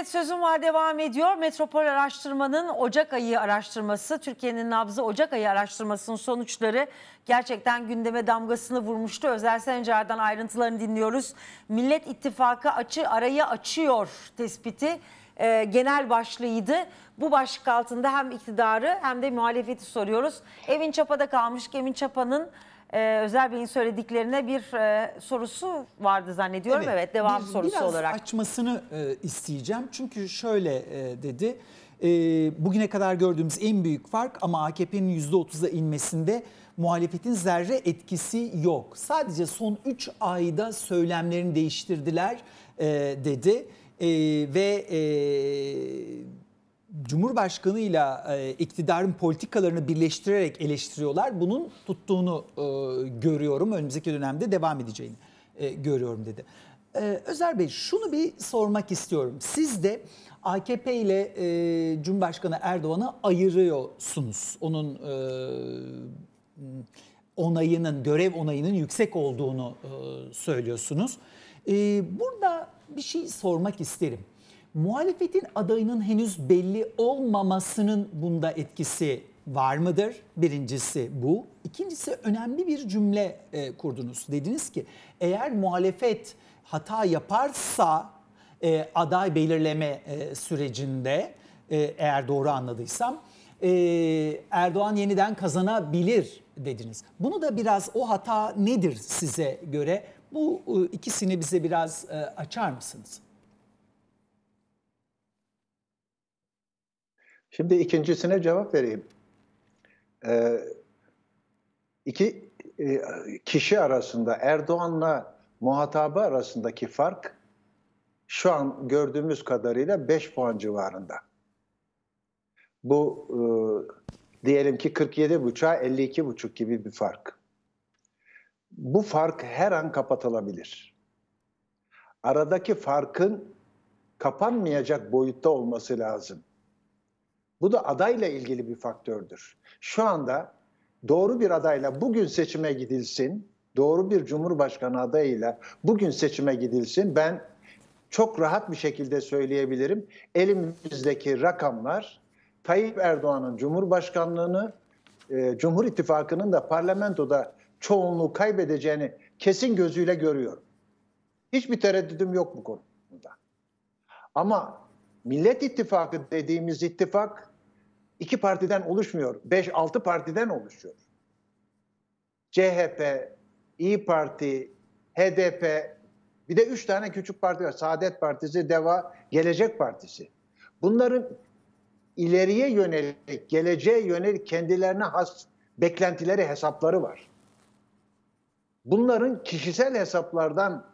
Evet sözüm var devam ediyor. Metropol araştırmanın Ocak ayı araştırması, Türkiye'nin nabzı Ocak ayı araştırmasının sonuçları gerçekten gündeme damgasını vurmuştu. Özel Sencer'den ayrıntılarını dinliyoruz. Millet İttifakı açı, arayı açıyor tespiti e, genel başlığıydı. Bu başlık altında hem iktidarı hem de muhalefeti soruyoruz. Evin Çapa'da kalmış. Evin Çapa'nın e, Özel Bey'in söylediklerine bir e, sorusu vardı zannediyorum. Evet, evet devam bir, sorusu biraz olarak. Biraz açmasını e, isteyeceğim. Çünkü şöyle e, dedi. E, bugüne kadar gördüğümüz en büyük fark ama AKP'nin %30'a inmesinde muhalefetin zerre etkisi yok. Sadece son 3 ayda söylemlerini değiştirdiler e, dedi. E, ve... E, Cumhurbaşkanı ile iktidarın politikalarını birleştirerek eleştiriyorlar. Bunun tuttuğunu e, görüyorum. Önümüzdeki dönemde devam edeceğini e, görüyorum dedi. E, Özer Bey şunu bir sormak istiyorum. Siz de AKP ile e, Cumhurbaşkanı Erdoğan'ı ayırıyorsunuz. Onun e, onayının, görev onayının yüksek olduğunu e, söylüyorsunuz. E, burada bir şey sormak isterim. Muhalefetin adayının henüz belli olmamasının bunda etkisi var mıdır? Birincisi bu. İkincisi önemli bir cümle e, kurdunuz. Dediniz ki eğer muhalefet hata yaparsa e, aday belirleme e, sürecinde e, eğer doğru anladıysam e, Erdoğan yeniden kazanabilir dediniz. Bunu da biraz o hata nedir size göre? Bu e, ikisini bize biraz e, açar mısınız? Şimdi ikincisine cevap vereyim. Ee, iki e, kişi arasında Erdoğan'la muhatabı arasındaki fark şu an gördüğümüz kadarıyla 5 puan civarında. Bu e, diyelim ki 47 buçuğa 52 buçuk gibi bir fark. Bu fark her an kapatılabilir. Aradaki farkın kapanmayacak boyutta olması lazım. Bu da adayla ilgili bir faktördür. Şu anda doğru bir adayla bugün seçime gidilsin, doğru bir cumhurbaşkanı adayıyla bugün seçime gidilsin. Ben çok rahat bir şekilde söyleyebilirim. Elimizdeki rakamlar Tayyip Erdoğan'ın Cumhurbaşkanlığını, e, Cumhur İttifakı'nın da parlamentoda çoğunluğu kaybedeceğini kesin gözüyle görüyorum. Hiçbir tereddüdüm yok bu konuda. Ama Millet İttifakı dediğimiz ittifak iki partiden oluşmuyor. Beş, altı partiden oluşuyor. CHP, İyi Parti, HDP, bir de üç tane küçük parti var. Saadet Partisi, DEVA, Gelecek Partisi. Bunların ileriye yönelik, geleceğe yönelik kendilerine has beklentileri, hesapları var. Bunların kişisel hesaplardan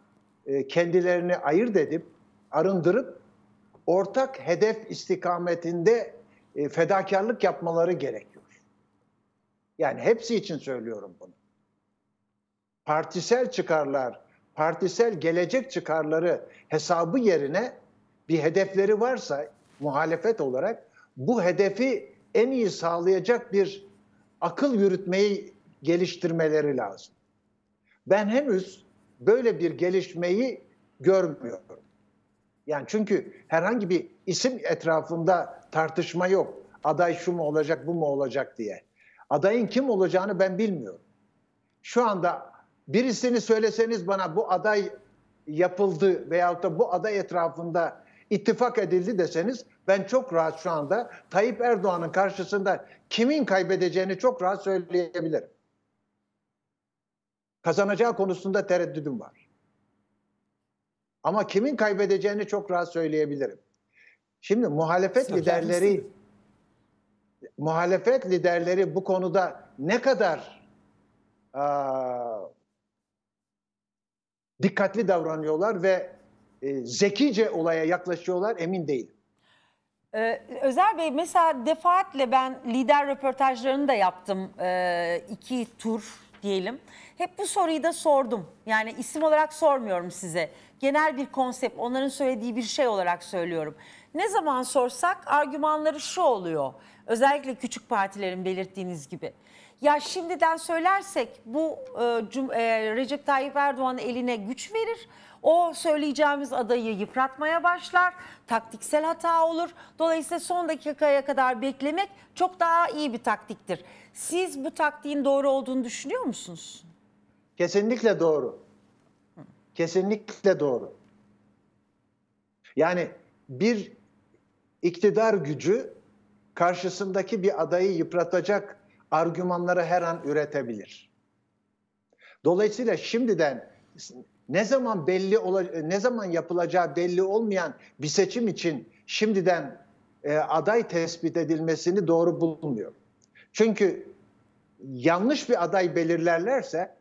e, kendilerini ayırt edip, arındırıp ortak hedef istikametinde e, fedakarlık yapmaları gerekiyor. Yani hepsi için söylüyorum bunu. Partisel çıkarlar, partisel gelecek çıkarları hesabı yerine bir hedefleri varsa muhalefet olarak bu hedefi en iyi sağlayacak bir akıl yürütmeyi geliştirmeleri lazım. Ben henüz böyle bir gelişmeyi görmüyorum. Yani çünkü herhangi bir isim etrafında tartışma yok. Aday şu mu olacak, bu mu olacak diye. Adayın kim olacağını ben bilmiyorum. Şu anda birisini söyleseniz bana bu aday yapıldı veyahut da bu aday etrafında ittifak edildi deseniz ben çok rahat şu anda Tayyip Erdoğan'ın karşısında kimin kaybedeceğini çok rahat söyleyebilirim. Kazanacağı konusunda tereddüdüm var. Ama kimin kaybedeceğini çok rahat söyleyebilirim. Şimdi muhalefet Sakar liderleri misin? muhalefet liderleri bu konuda ne kadar a, dikkatli davranıyorlar ve e, zekice olaya yaklaşıyorlar emin değilim. Ee, Özer Bey mesela defaatle ben lider röportajlarını da yaptım ee, iki tur diyelim. Hep bu soruyu da sordum. Yani isim olarak sormuyorum size genel bir konsept, onların söylediği bir şey olarak söylüyorum. Ne zaman sorsak argümanları şu oluyor. Özellikle küçük partilerin belirttiğiniz gibi. Ya şimdiden söylersek bu e, e, Recep Tayyip Erdoğan eline güç verir. O söyleyeceğimiz adayı yıpratmaya başlar. Taktiksel hata olur. Dolayısıyla son dakikaya kadar beklemek çok daha iyi bir taktiktir. Siz bu taktiğin doğru olduğunu düşünüyor musunuz? Kesinlikle doğru kesinlikle doğru. Yani bir iktidar gücü karşısındaki bir adayı yıpratacak argümanları her an üretebilir. Dolayısıyla şimdiden ne zaman belli ne zaman yapılacağı belli olmayan bir seçim için şimdiden e, aday tespit edilmesini doğru bulmuyor. Çünkü yanlış bir aday belirlerlerse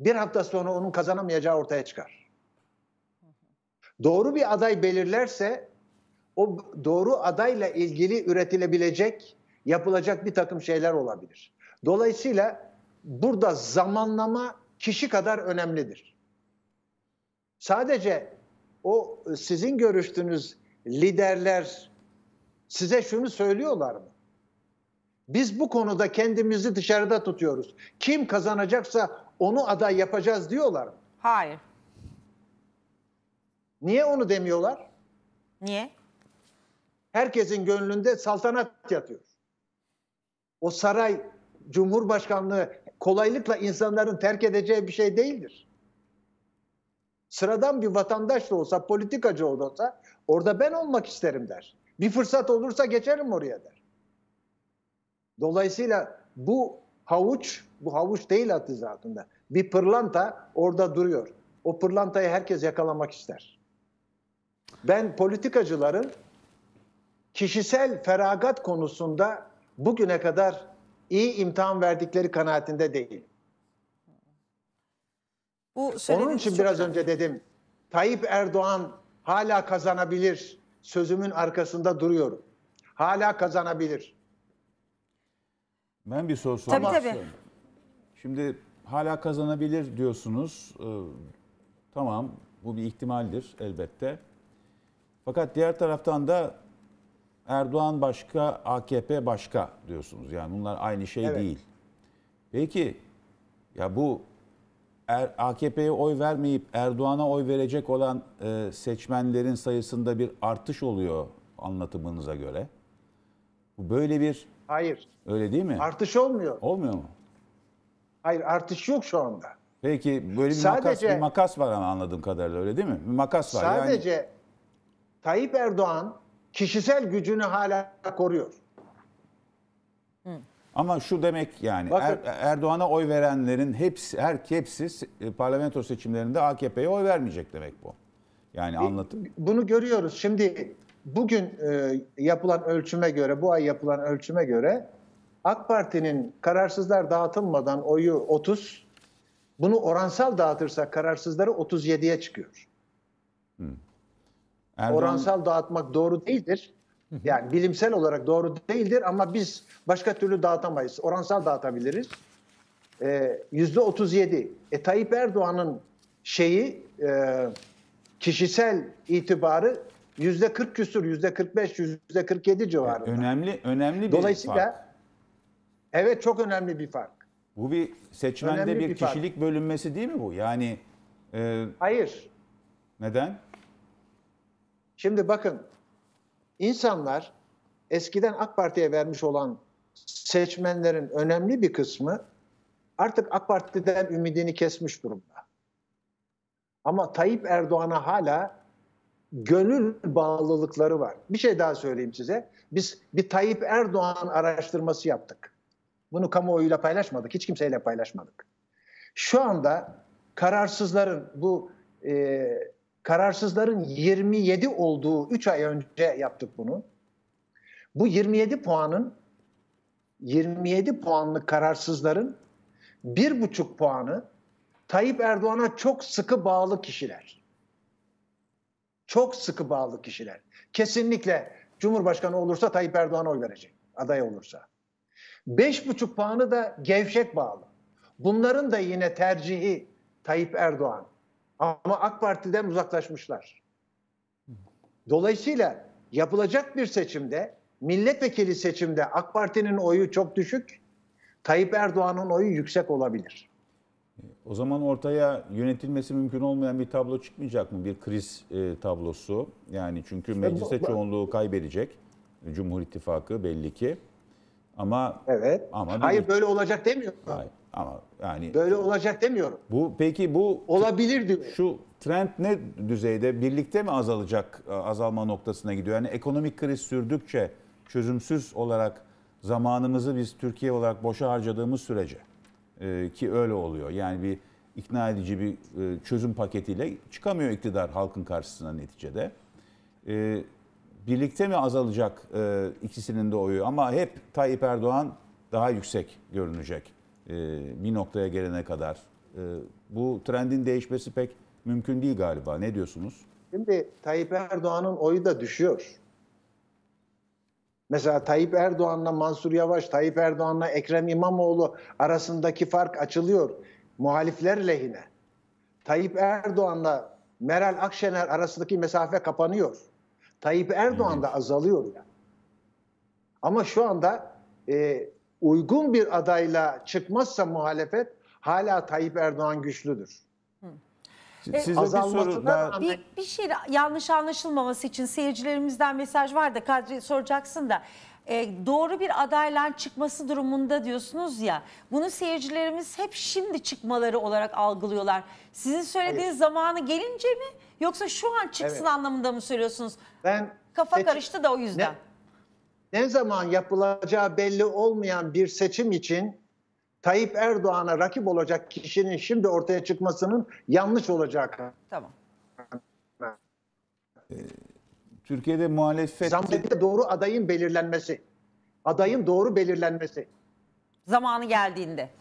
bir hafta sonra onun kazanamayacağı ortaya çıkar. Doğru bir aday belirlerse o doğru adayla ilgili üretilebilecek, yapılacak bir takım şeyler olabilir. Dolayısıyla burada zamanlama kişi kadar önemlidir. Sadece o sizin görüştüğünüz liderler size şunu söylüyorlar mı? Biz bu konuda kendimizi dışarıda tutuyoruz. Kim kazanacaksa onu aday yapacağız diyorlar mı? Hayır. Niye onu demiyorlar? Niye? Herkesin gönlünde saltanat yatıyor. O saray, cumhurbaşkanlığı kolaylıkla insanların terk edeceği bir şey değildir. Sıradan bir vatandaş da olsa, politikacı olsa orada ben olmak isterim der. Bir fırsat olursa geçerim oraya der. Dolayısıyla bu havuç, bu havuç değil adı zatında. Bir pırlanta orada duruyor. O pırlantayı herkes yakalamak ister. Ben politikacıların kişisel feragat konusunda bugüne kadar iyi imtihan verdikleri kanaatinde değil. Bu Onun için biraz önemli. önce dedim Tayyip Erdoğan hala kazanabilir sözümün arkasında duruyorum. Hala kazanabilir. Ben bir soru sormak istiyorum. Şimdi hala kazanabilir diyorsunuz. Ee, tamam bu bir ihtimaldir elbette. Fakat diğer taraftan da Erdoğan başka, AKP başka diyorsunuz. Yani bunlar aynı şey evet. değil. Peki ya bu er, AKP'ye oy vermeyip Erdoğan'a oy verecek olan e, seçmenlerin sayısında bir artış oluyor anlatımınıza göre. Bu böyle bir Hayır. Öyle değil mi? Artış olmuyor. Olmuyor mu? Hayır artış yok şu anda. Peki böyle bir, sadece, makas, bir makas var ama anladığım kadarıyla öyle değil mi? Bir makas var. Sadece yani... Tayyip Erdoğan kişisel gücünü hala koruyor. Ama şu demek yani er, Erdoğan'a oy verenlerin hepsi her hepsi e, parlamento seçimlerinde AKP'ye oy vermeyecek demek bu. Yani e, anlatın. Bunu görüyoruz. Şimdi bugün e, yapılan ölçüme göre, bu ay yapılan ölçüme göre AK Parti'nin kararsızlar dağıtılmadan oyu 30, bunu oransal dağıtırsak kararsızları 37'ye çıkıyor. Hmm. Erdoğan... Oransal dağıtmak doğru değildir. Yani bilimsel olarak doğru değildir ama biz başka türlü dağıtamayız. Oransal dağıtabiliriz. E, yüzde 37. E, Tayyip Erdoğan'ın şeyi e, kişisel itibarı yüzde 40 küsur, yüzde 45, yüzde 47 civarında. Önemli, önemli bir Dolayısıyla, fark. Dolayısıyla evet çok önemli bir fark. Bu bir seçmende bir, bir kişilik fark. bölünmesi değil mi bu? Yani e, Hayır. Neden? Şimdi bakın insanlar eskiden AK Parti'ye vermiş olan seçmenlerin önemli bir kısmı artık AK Parti'den ümidini kesmiş durumda. Ama Tayyip Erdoğan'a hala gönül bağlılıkları var. Bir şey daha söyleyeyim size. Biz bir Tayyip Erdoğan araştırması yaptık. Bunu kamuoyuyla paylaşmadık, hiç kimseyle paylaşmadık. Şu anda kararsızların bu e, kararsızların 27 olduğu 3 ay önce yaptık bunu. Bu 27 puanın 27 puanlı kararsızların 1,5 puanı Tayyip Erdoğan'a çok sıkı bağlı kişiler. Çok sıkı bağlı kişiler. Kesinlikle Cumhurbaşkanı olursa Tayyip Erdoğan'a oy verecek. Aday olursa. Beş buçuk puanı da gevşek bağlı. Bunların da yine tercihi Tayyip Erdoğan. Ama AK Parti'den uzaklaşmışlar. Dolayısıyla yapılacak bir seçimde milletvekili seçimde AK Parti'nin oyu çok düşük, Tayyip Erdoğan'ın oyu yüksek olabilir. O zaman ortaya yönetilmesi mümkün olmayan bir tablo çıkmayacak mı? Bir kriz e, tablosu. Yani çünkü mecliste çoğunluğu kaybedecek. Cumhur İttifakı belli ki. Ama Evet. ama bir- Hayır böyle olacak demiyorum. Hayır, ama yani Böyle olacak demiyorum. bu peki bu Olabilir diyor. şu trend ne düzeyde? Birlikte mi azalacak, e, azalma noktasına gidiyor? Yani ekonomik kriz sürdükçe çözümsüz olarak zamanımızı biz Türkiye olarak boşa harcadığımız sürece. E, ki öyle oluyor. Yani bir ikna edici bir e, çözüm paketiyle çıkamıyor iktidar halkın karşısına neticede. E, birlikte mi azalacak ikisinin de oyu ama hep Tayyip Erdoğan daha yüksek görünecek bir noktaya gelene kadar. bu trendin değişmesi pek mümkün değil galiba. Ne diyorsunuz? Şimdi Tayyip Erdoğan'ın oyu da düşüyor. Mesela Tayyip Erdoğan'la Mansur Yavaş, Tayyip Erdoğan'la Ekrem İmamoğlu arasındaki fark açılıyor muhalifler lehine. Tayyip Erdoğan'la Meral Akşener arasındaki mesafe kapanıyor. Tayyip Erdoğan da azalıyor yani. Ama şu anda e, uygun bir adayla çıkmazsa muhalefet hala Tayyip Erdoğan güçlüdür. Hı. E, Size bir soru daha- Bir, bir şey yanlış anlaşılmaması için seyircilerimizden mesaj var da Kadri soracaksın da e, doğru bir adayla çıkması durumunda diyorsunuz ya bunu seyircilerimiz hep şimdi çıkmaları olarak algılıyorlar. Sizin söylediğiniz zamanı gelince mi yoksa şu an çıksın Evet. anlamında mı söylüyorsunuz? ben Kafa seçim- karıştı da o yüzden. Ne zaman yapılacağı belli olmayan bir seçim için Tayyip Erdoğan'a rakip olacak kişinin şimdi ortaya çıkmasının yanlış olacak. Tamam. Ee, Türkiye'de muhalefet... Zamanında doğru adayın belirlenmesi. Adayın doğru belirlenmesi. Zamanı geldiğinde.